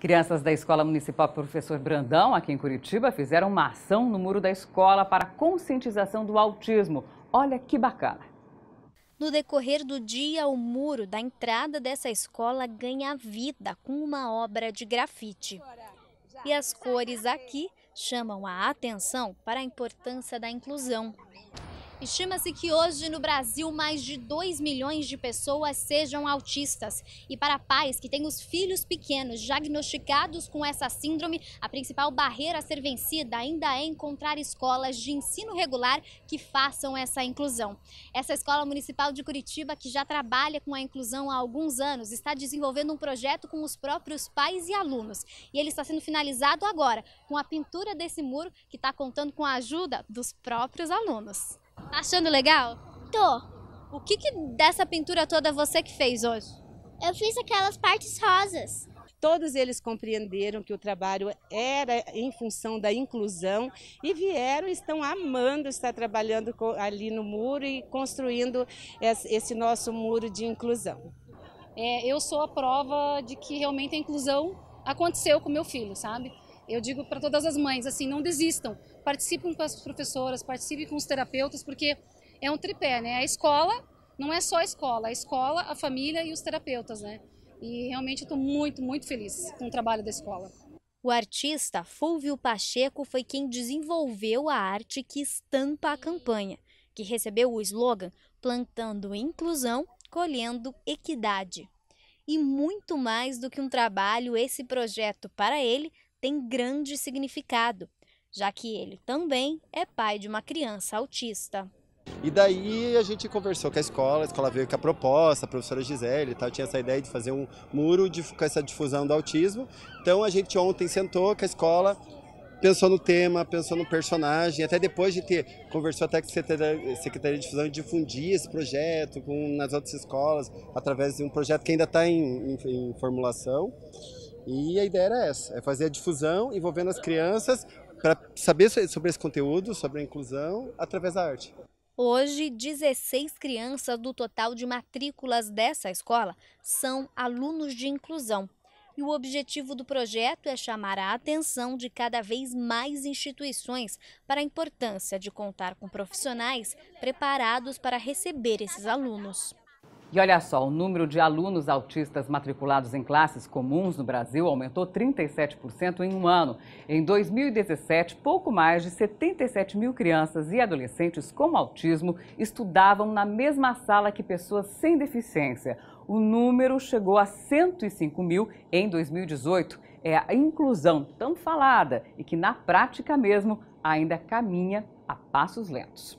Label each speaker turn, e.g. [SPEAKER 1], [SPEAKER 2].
[SPEAKER 1] Crianças da Escola Municipal Professor Brandão, aqui em Curitiba, fizeram uma ação no muro da escola para conscientização do autismo. Olha que bacana!
[SPEAKER 2] No decorrer do dia, o muro da entrada dessa escola ganha vida com uma obra de grafite. E as cores aqui chamam a atenção para a importância da inclusão. Estima-se que hoje no Brasil mais de 2 milhões de pessoas sejam autistas. E para pais que têm os filhos pequenos diagnosticados com essa síndrome, a principal barreira a ser vencida ainda é encontrar escolas de ensino regular que façam essa inclusão. Essa escola municipal de Curitiba, que já trabalha com a inclusão há alguns anos, está desenvolvendo um projeto com os próprios pais e alunos. E ele está sendo finalizado agora com a pintura desse muro que está contando com a ajuda dos próprios alunos. Tá achando legal? Tô. O que, que dessa pintura toda você que fez hoje? Eu fiz aquelas partes rosas. Todos eles
[SPEAKER 3] compreenderam que o trabalho era em função da inclusão e vieram estão amando estar trabalhando ali no muro e construindo esse nosso muro de inclusão. É, eu sou a prova de que realmente a inclusão aconteceu com meu filho, sabe? Eu digo para todas as mães, assim, não desistam. Participem com as professoras, participem com os terapeutas, porque é um tripé, né? A escola não é só a escola, a escola, a família e os terapeutas, né? E realmente eu estou muito, muito feliz com o trabalho da escola.
[SPEAKER 2] O artista Fulvio Pacheco foi quem desenvolveu a arte que estampa a campanha, que recebeu o slogan Plantando Inclusão, Colhendo Equidade. E muito mais do que um trabalho, esse projeto para ele tem grande significado, já que ele também é pai de uma criança autista.
[SPEAKER 3] E daí a gente conversou com a escola, a escola veio com a proposta, a professora Gisele tal, tinha essa ideia de fazer um muro de, com essa difusão do autismo. Então a gente ontem sentou com a escola, pensou no tema, pensou no personagem, até depois de ter conversou até com a Secretaria, de Difusão de difundir esse projeto com, nas outras escolas, através de um projeto que ainda está em, em, em formulação. E a ideia era essa, é fazer a difusão envolvendo as crianças para saber sobre esse conteúdo, sobre a inclusão, através da arte.
[SPEAKER 2] Hoje, 16 crianças do total de matrículas dessa escola são alunos de inclusão. E o objetivo do projeto é chamar a atenção de cada vez mais instituições para a importância de contar com profissionais preparados para receber esses alunos.
[SPEAKER 1] E olha só, o número de alunos autistas matriculados em classes comuns no Brasil aumentou 37% em um ano. Em 2017, pouco mais de 77 mil crianças e adolescentes com autismo estudavam na mesma sala que pessoas sem deficiência. O número chegou a 105 mil em 2018. É a inclusão tão falada e que, na prática mesmo, ainda caminha a passos lentos.